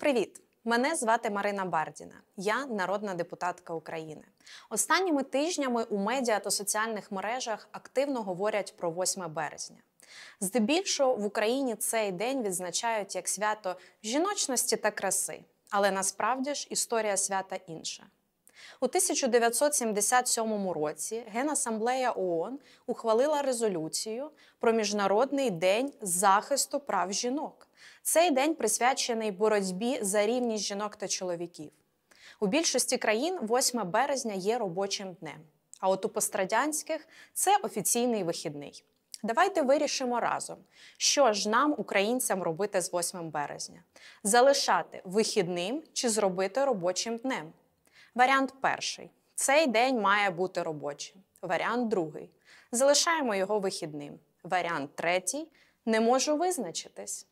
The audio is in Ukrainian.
Привіт! Мене звати Марина Бардіна, я народна депутатка України. Останніми тижнями у медіа та соціальних мережах активно говорять про 8 березня. Здебільшого в Україні цей день відзначають як свято жіночності та краси, але насправді ж історія свята інша. У 1977 році Генасамблея ООН ухвалила резолюцію про міжнародний день захисту прав жінок. Цей день присвячений боротьбі за рівність жінок та чоловіків. У більшості країн 8 березня є робочим днем. А от у пострадянських це офіційний вихідний. Давайте вирішимо разом, що ж нам, українцям, робити з 8 березня: залишати вихідним чи зробити робочим днем. Варіант перший: цей день має бути робочим. Варіант другий. Залишаємо його вихідним. Варіант третій не можу визначитись.